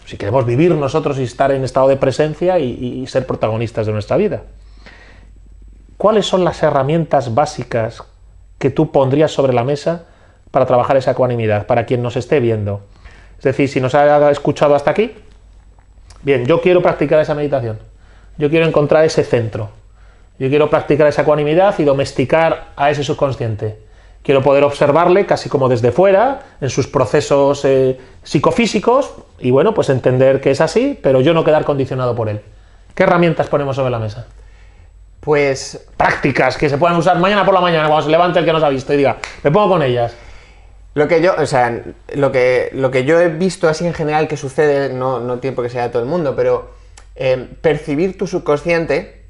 Si queremos vivir nosotros y estar en estado de presencia y, ser protagonistas de nuestra vida. ¿Cuáles son las herramientas básicas que tú pondrías sobre la mesa para trabajar esa ecuanimidad, para quien nos esté viendo? Es decir, si nos ha escuchado hasta aquí, bien, yo quiero practicar esa meditación, yo quiero encontrar ese centro, yo quiero practicar esa ecuanimidad y domesticar a ese subconsciente. Quiero poder observarle casi como desde fuera, en sus procesos eh, psicofísicos, y bueno, pues entender que es así, pero yo no quedar condicionado por él. ¿Qué herramientas ponemos sobre la mesa? Pues prácticas que se puedan usar mañana por la mañana, cuando se levante el que nos ha visto y diga, me pongo con ellas. Lo que yo, o sea, lo que, lo que yo he visto así en general que sucede, no, no tiene por qué ser todo el mundo, pero eh, percibir tu subconsciente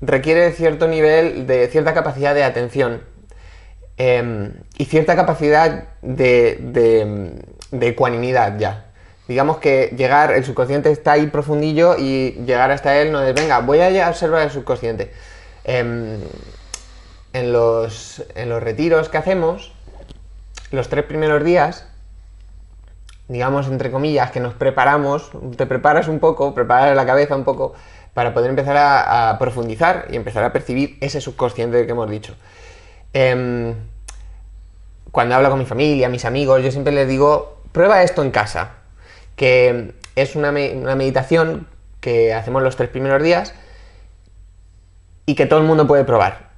requiere cierto nivel, de cierta capacidad de atención. Em, y cierta capacidad de, de, ecuanimidad ya. Digamos que llegar, el subconsciente está ahí profundillo y llegar hasta él no es, venga, voy a observar el subconsciente. Em, en, los, retiros que hacemos, los tres primeros días, digamos, entre comillas, que nos preparamos, te preparas un poco, preparas la cabeza un poco para poder empezar a, profundizar y empezar a percibir ese subconsciente que hemos dicho. Em, cuando hablo con mi familia, mis amigos, yo siempre les digo, prueba esto en casa, que es una, meditación que hacemos los tres primeros días y que todo el mundo puede probar.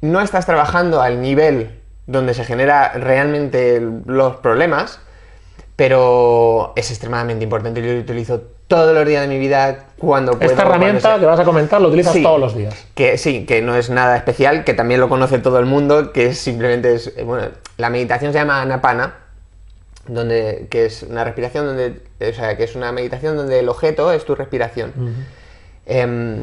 No estás trabajando al nivel donde se generan realmente los problemas, pero es extremadamente importante. Yo utilizo todos los días de mi vida cuando puedo. Esta herramienta que vas a comentar lo utilizas todos los días. Que sí, que no es nada especial, que también lo conoce todo el mundo, que simplemente es, eh, bueno, la meditación se llama anapana, donde que es una respiración donde, o sea, que es una meditación donde el objeto es tu respiración. Em,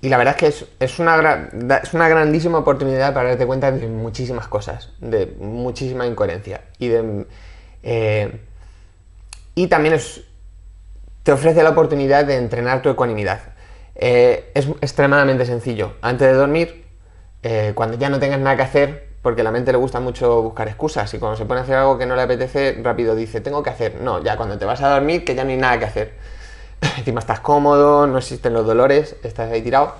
y la verdad es que es, es, una, es una grandísima oportunidad para darte cuenta de muchísimas cosas, de muchísima incoherencia y de eh, y también te ofrece la oportunidad de entrenar tu ecuanimidad. Eh, es extremadamente sencillo. Antes de dormir, eh, cuando ya no tengas nada que hacer, porque a la mente le gusta mucho buscar excusas y cuando se pone a hacer algo que no le apetece, rápido dice, tengo que hacer. No, ya cuando te vas a dormir, que ya no hay nada que hacer. Encima estás cómodo, no existen los dolores, estás ahí tirado.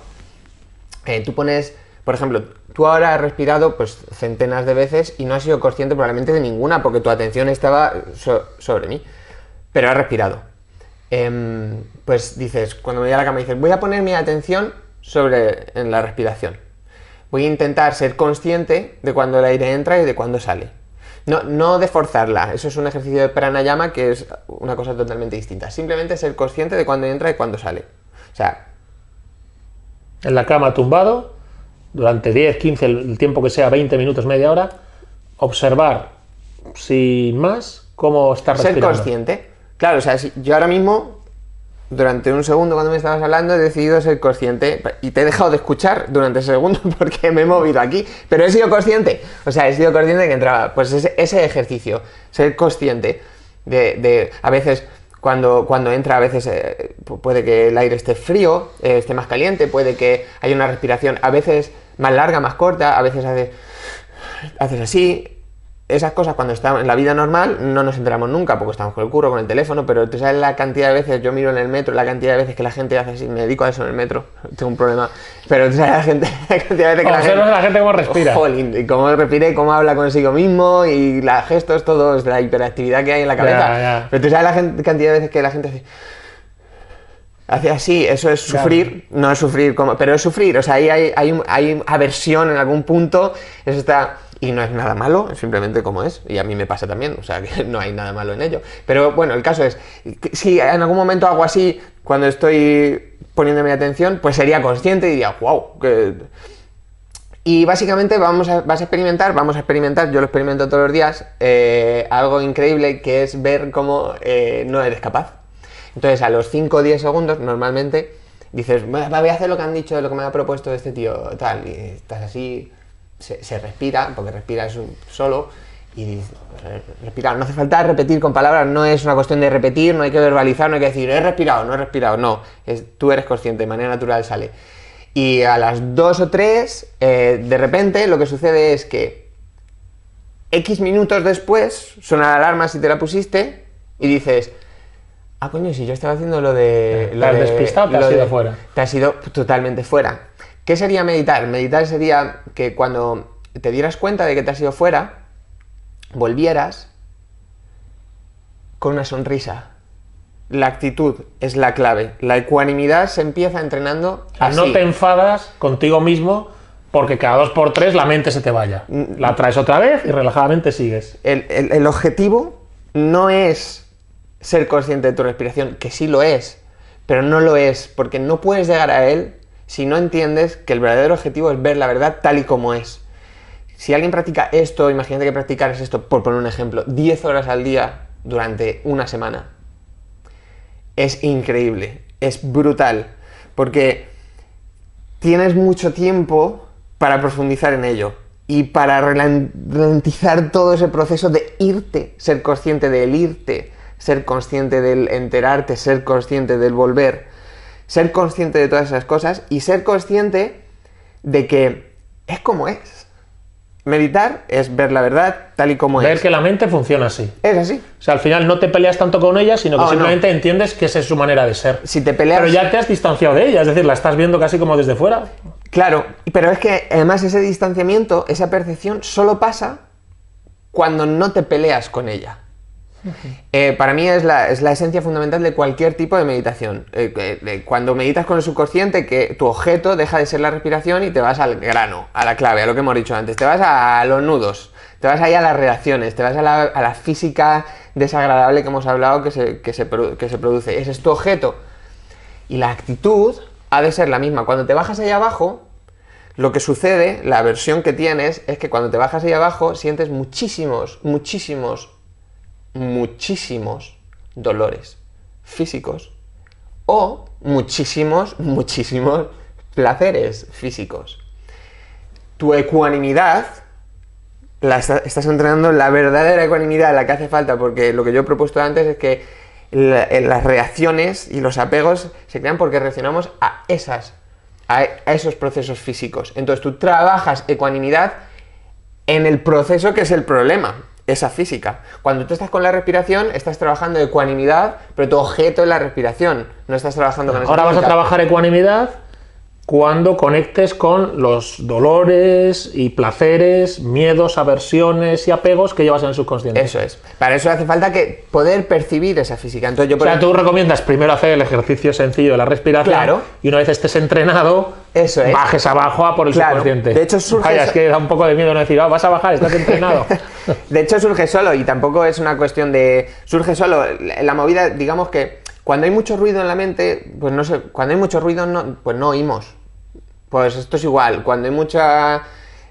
Eh, tú pones, por ejemplo, tú ahora has respirado pues centenas de veces y no has sido consciente probablemente de ninguna porque tu atención estaba sobre mí pero ha respirado. Em, pues dices, cuando me voy a la cama, dices, voy a poner mi atención sobre en la respiración. Voy a intentar ser consciente de cuando el aire entra y de cuando sale. No, no de forzarla, eso es un ejercicio de pranayama que es una cosa totalmente distinta. Simplemente ser consciente de cuando entra y cuando sale. O sea... En la cama tumbado, durante 10, 15, el tiempo que sea, 20 minutos, media hora, observar sin más cómo estar respirando. Ser consciente. Claro, o sea, yo ahora mismo, durante un segundo cuando me estabas hablando, he decidido ser consciente y te he dejado de escuchar durante ese segundo porque me he movido aquí, pero he sido consciente. O sea, he sido consciente de que entraba. Pues ese, ejercicio, ser consciente de, a veces. Cuando, cuando, entra a veces eh, puede que el aire esté frío, eh, esté más caliente, puede que haya una respiración a veces más larga, más corta, a veces haces, haces así, esas cosas cuando estamos en la vida normal no nos enteramos nunca porque estamos con el curro, con el teléfono, pero tú sabes la cantidad de veces, yo miro en el metro, la cantidad de veces que la gente hace así, me dedico a eso en el metro, tengo un problema, pero tú sabes la, gente, cantidad de veces que la gente, la gente... cómo respira. y cómo respira y cómo habla consigo mismo y los gestos, todo, la hiperactividad que hay en la cabeza. Pero tú sabes la gente, cantidad de veces que la gente hace... así, eso es sufrir, no es sufrir como, pero es sufrir, o sea, ahí hay, hay aversión en algún punto, eso está y no es nada malo, simplemente como es, y a mí me pasa también, o sea que no hay nada malo en ello. Pero bueno, el caso es, si en algún momento hago así cuando estoy poniéndome atención, pues sería consciente y diría, wow, Y básicamente vamos a, vas a experimentar, vamos a experimentar, yo lo experimento todos los días, eh, algo increíble que es ver cómo eh, no eres capaz. Entonces a los 5 o 10 segundos normalmente dices, voy a hacer lo que han dicho, lo que me ha propuesto este tío, tal, y estás así, se, respira, porque respira es un solo, y respirar. No hace falta repetir con palabras, no es una cuestión de repetir, no hay que verbalizar, no hay que decir he respirado, no he respirado, no, tú eres consciente, de manera natural sale. Y a las dos o tres, eh, de repente lo que sucede es que X minutos después suena la alarma si te la pusiste y dices, ah coño, si yo estaba haciendo lo de... la te has despistado, te has fuera. Te has ido totalmente fuera. ¿Qué sería meditar? Meditar sería que cuando te dieras cuenta de que te has ido fuera, volvieras con una sonrisa. La actitud es la clave. La ecuanimidad se empieza entrenando a No te enfadas contigo mismo porque cada dos por tres la mente se te vaya. Mm, mm. La traes otra vez y relajadamente sigues. el objetivo no es ser consciente de tu respiración, que sí lo es, pero no lo es porque no puedes llegar a él si no entiendes que el verdadero objetivo es ver la verdad tal y como es. Si alguien practica esto, imagínate que practicaras esto, por poner un ejemplo, 10 horas al día durante una semana. Es increíble, es brutal, porque tienes mucho tiempo para profundizar en ello y para ralentizar todo ese proceso de irte, ser consciente del irte, ser consciente del enterarte, ser consciente del volver ser consciente de todas esas cosas y ser consciente de que es como es. Meditar es ver la verdad tal y como es. Ver que la mente funciona así. Es así. O sea, al final no te peleas tanto con ella, sino que oh, simplemente entiendes que esa es su manera de ser. Si te peleas. Pero ya te has distanciado de ella, es decir, la estás viendo casi como desde fuera. Claro, pero es que además ese distanciamiento, esa percepción, solo pasa cuando no te peleas con ella. Eh, para mí es la, esencia fundamental de cualquier tipo de meditación. Eh, cuando meditas con el subconsciente, que tu objeto deja de ser la respiración y te vas al grano, a la clave, a lo que hemos dicho antes, te vas a, los nudos, te vas ahí a las reacciones te vas a la, física desagradable que hemos hablado que se, produce. Ese es tu objeto. Y la actitud ha de ser la misma. Cuando te bajas ahí abajo, lo que sucede, la versión que tienes, es que cuando te bajas ahí abajo sientes muchísimos, muchísimos muchísimos dolores físicos o muchísimos, muchísimos placeres físicos. Tu ecuanimidad, la estás entrenando la verdadera ecuanimidad, la que hace falta, porque lo que yo he propuesto antes es que eh, las reacciones y los apegos se crean porque reaccionamos a esas, a esos procesos físicos. Entonces tú trabajas ecuanimidad en el proceso que es el problema esa física. Cuando tú estás con la respiración, estás trabajando ecuanimidad, pero tu objeto es la respiración, no estás trabajando con Ahora vas a trabajar ecuanimidad cuando conectes con los dolores y placeres, miedos, aversiones y apegos que llevas en el subconsciente. Eso es. Para eso hace falta que poder percibir esa física. Entonces yo, o sea, tú recomiendas primero hacer el ejercicio sencillo de la respiración claro. y una vez estés entrenado, eso es. bajes abajo a por el subconsciente. De hecho surge... es que da un poco de miedo no decir, ah, vas a bajar, estás entrenado. de hecho surge solo y tampoco es una cuestión de... Surge solo. La movida, digamos que cuando hay mucho ruido en la mente, pues no sé, cuando hay mucho ruido, pues no oímos. Pues esto es igual, cuando hay mucha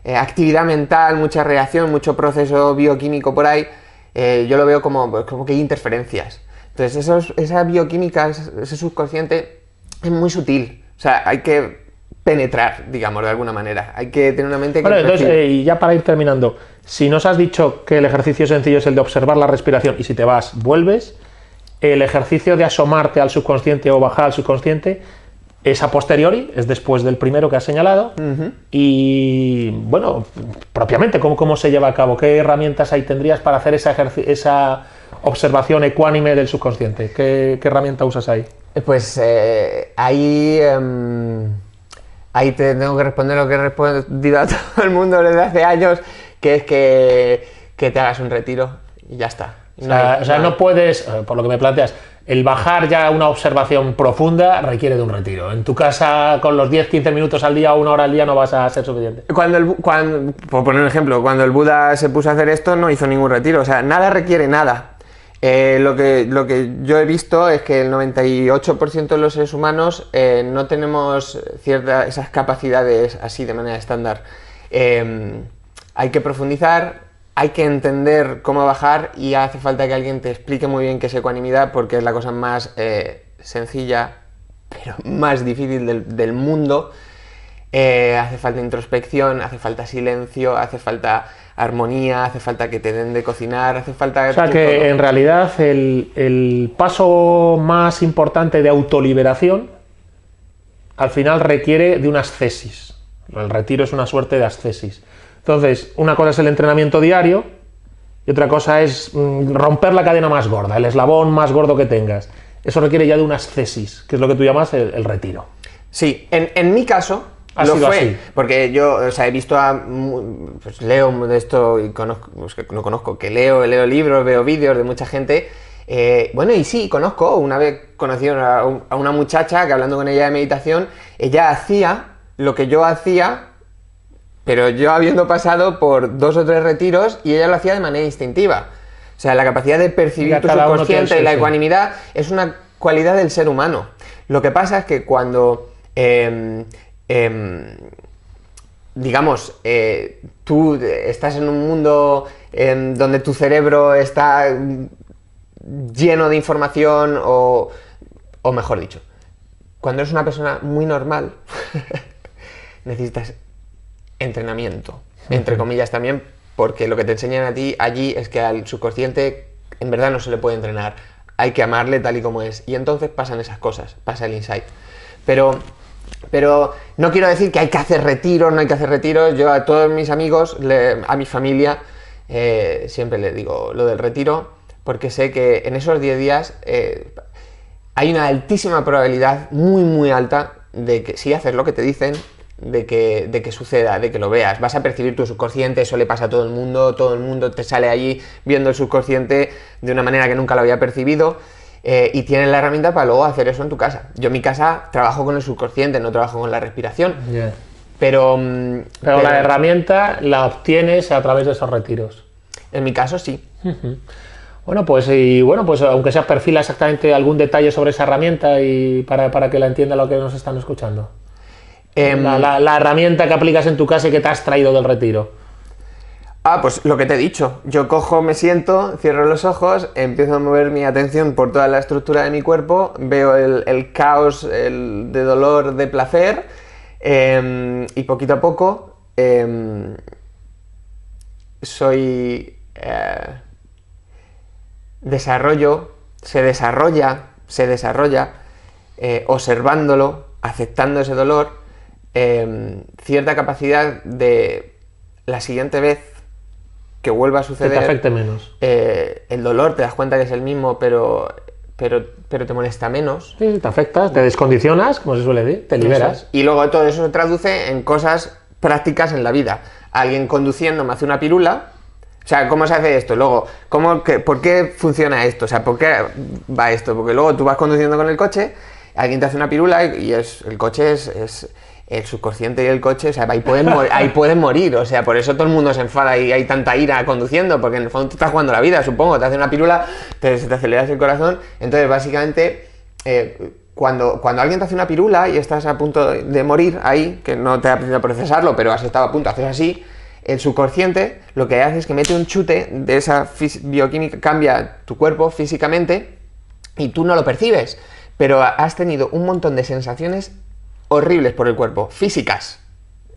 eh, actividad mental, mucha reacción, mucho proceso bioquímico por ahí, eh, yo lo veo como, pues, como que hay interferencias. Entonces esa bioquímica, ese subconsciente es muy sutil. O sea, hay que penetrar, digamos, de alguna manera. Hay que tener una mente que... Bueno, entonces, eh, y ya para ir terminando, si nos has dicho que el ejercicio sencillo es el de observar la respiración y si te vas, vuelves, el ejercicio de asomarte al subconsciente o bajar al subconsciente es a posteriori, es después del primero que has señalado. Y bueno, propiamente, ¿cómo, ¿cómo, se lleva a cabo? ¿Qué herramientas ahí tendrías para hacer esa, esa observación ecuánime del subconsciente? ¿Qué, herramienta usas ahí? Eh, pues eh, ahí, em, ahí te tengo que responder lo que he respondido a todo el mundo desde hace años, que es que, que te hagas un retiro y ya está o sea, no puedes, eh, por lo que me planteas, el bajar ya una observación profunda requiere de un retiro. En tu casa, con los 10, 15 minutos al día o una hora al día, no vas a ser suficiente. Cuando, el, cuando por poner un ejemplo, cuando el Buda se puso a hacer esto, no hizo ningún retiro. O sea, nada requiere nada. Eh, lo, que, lo que yo he visto es que el 98% de los seres humanos eh, no tenemos ciertas esas capacidades así de manera estándar. hay que profundizar, hay que entender cómo bajar y hace falta que alguien te explique muy bien qué es ecuanimidad porque es la cosa más eh, sencilla, pero más difícil del, mundo. Eh, hace falta introspección, hace falta silencio, hace falta armonía, hace falta que te den de cocinar, hace falta... O sea que en realidad el, el, paso más importante de autoliberación al final requiere de una ascesis. El retiro es una suerte de ascesis. Entonces, una cosa es el entrenamiento diario y otra cosa es mm, romper la cadena más gorda, el eslabón más gordo que tengas. Eso requiere ya de una tesis que es lo que tú llamas el, retiro. Sí, en, mi caso, ha sido porque yo, o sea, he visto a, pues leo de esto y conozco, no conozco, que leo, leo libros, veo vídeos de mucha gente. Eh, bueno, y sí, conozco, una vez conocí a una muchacha que hablando con ella de meditación, ella hacía lo que yo hacía pero yo habiendo pasado por dos o tres retiros y ella lo hacía de manera instintiva. O sea, la capacidad de percibir tu subconsciente y la ecuanimidad es una cualidad del ser humano. Lo que pasa es que cuando, em, em, digamos, eh, tú estás en un mundo em, donde tu cerebro está lleno de información o, o mejor dicho, cuando eres una persona muy normal, necesitas entrenamiento, entre comillas también, porque lo que te enseñan a ti allí es que al subconsciente en verdad no se le puede entrenar, hay que amarle tal y como es. Y entonces pasan esas cosas, pasa el insight. Pero, pero no quiero decir que hay que hacer retiros, no hay que hacer retiros. Yo a todos mis amigos, a mi familia, eh, siempre les digo lo del retiro, porque sé que en esos 10 días eh, hay una altísima probabilidad, muy muy alta, de que si haces lo que te dicen, de que, suceda, de que lo veas. Vas a percibir tu subconsciente, eso le pasa a todo el mundo, todo el mundo te sale allí viendo el subconsciente de una manera que nunca lo había percibido. Eh, y tienes la herramienta para luego hacer eso en tu casa. Yo en mi casa trabajo con el subconsciente, no trabajo con la respiración. Pero, mm, pero, la herramienta la obtienes a través de esos retiros. En mi caso sí. Bueno, pues y bueno, pues aunque sea perfila exactamente algún detalle sobre esa herramienta y para que la entienda lo que nos están escuchando. Em, la, herramienta que aplicas en tu casa y que te has traído del retiro. Ah, pues lo que te he dicho. Yo cojo, me siento, cierro los ojos, empiezo a mover mi atención por toda la estructura de mi cuerpo, veo el, caos de dolor, de placer, em, y poquito a poco em, soy... Eh, desarrollo, se desarrolla, se desarrolla, eh, observándolo, aceptando ese dolor Em, cierta capacidad de la siguiente vez que vuelva a suceder. afecte menos. Eh, el dolor te das cuenta que es el mismo, pero, pero, pero te molesta menos. Sí, te afectas, te descondicionas, como se suele decir, te liberas. Y luego todo eso se traduce en cosas prácticas en la vida. Alguien conduciendo me hace una pirula. O sea, ¿cómo se hace esto? Luego, ¿cómo, ¿por qué funciona esto? O sea, ¿por qué va esto? Porque luego tú vas conduciendo con el coche, alguien te hace una pirula y, es, el coche es el subconsciente y el coche, o sea, ahí pueden, morir, o sea, por eso todo el mundo se enfada y hay tanta ira conduciendo, porque en el fondo tú estás jugando la vida, supongo, te hace una pirula, te, te aceleras el corazón, entonces básicamente... Eh, cuando, cuando, alguien te hace una pirula y estás a punto de morir ahí, que no te ha aprendido procesarlo, pero has estado a punto, haces así, el subconsciente lo que hace es que mete un chute de esa bioquímica, cambia tu cuerpo físicamente y tú no lo percibes, pero has tenido un montón de sensaciones horribles por el cuerpo, físicas.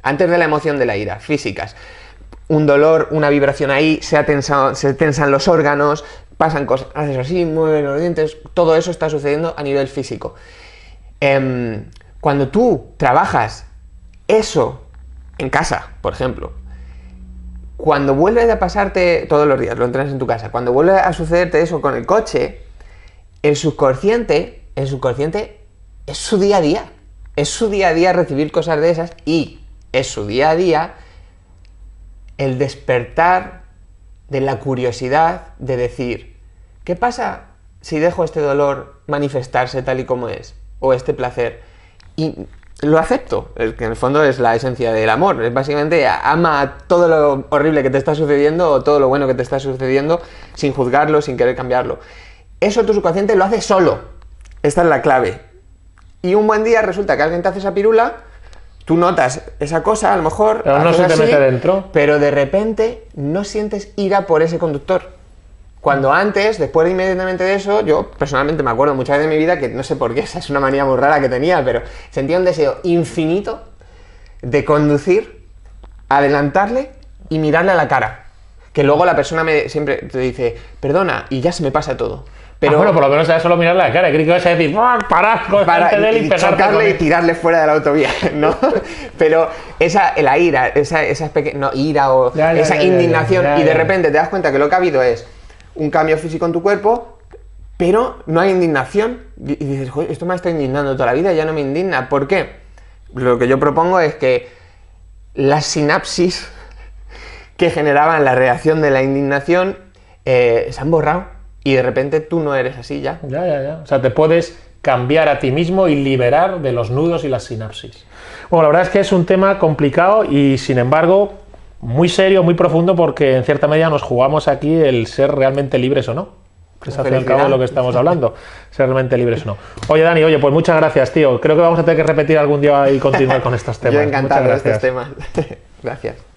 Antes de la emoción de la ira, físicas. Un dolor, una vibración ahí, se, ha se tensan los órganos, pasan cosas, haces así, mueven los dientes, todo eso está sucediendo a nivel físico. Em, cuando tú trabajas eso en casa, por ejemplo, cuando vuelve a pasarte todos los días, lo entras en tu casa, cuando vuelve a sucederte eso con el coche, el subconsciente, el subconsciente es su día a día es su día a día recibir cosas de esas y es su día a día el despertar de la curiosidad de decir, ¿qué pasa si dejo este dolor manifestarse tal y como es? O este placer. Y lo acepto, que en el fondo es la esencia del amor. Es básicamente ama todo lo horrible que te está sucediendo o todo lo bueno que te está sucediendo sin juzgarlo, sin querer cambiarlo. Eso tu subconsciente lo hace solo. Esta es la clave y un buen día resulta que alguien te hace esa pirula, tú notas esa cosa, a lo mejor... Pero no dentro. Pero de repente no sientes ira por ese conductor. Cuando antes, después de inmediatamente de eso, yo personalmente me acuerdo muchas veces de mi vida que no sé por qué, esa es una manía muy rara que tenía, pero sentía un deseo infinito de conducir, adelantarle y mirarle a la cara. Que luego la persona me, siempre te dice, perdona, y ya se me pasa todo. Pero, ah, bueno, por lo menos era solo mirar la cara. Creí que vas a decir, ¡Ah, de él y, y tirarle fuera de la autovía, ¿no? Pero esa, la ira, esa, esa no, ira o esa indignación, y de repente te das cuenta que lo que ha habido es un cambio físico en tu cuerpo, pero no hay indignación. Y dices, esto me está indignando toda la vida, ya no me indigna. ¿Por qué? Lo que yo propongo es que las sinapsis que generaban la reacción de la indignación eh, se han borrado y de repente tú no eres así ya. Ya, ya, ya. O sea, te puedes cambiar a ti mismo y liberar de los nudos y las sinapsis. Bueno, la verdad es que es un tema complicado y sin embargo muy serio, muy profundo, porque en cierta medida nos jugamos aquí el ser realmente libres o no. es al cabo lo que estamos hablando, ser realmente libres o no. Oye, Dani, oye, pues muchas gracias, tío. Creo que vamos a tener que repetir algún día y continuar con estos temas. Yo encantado estos temas. gracias.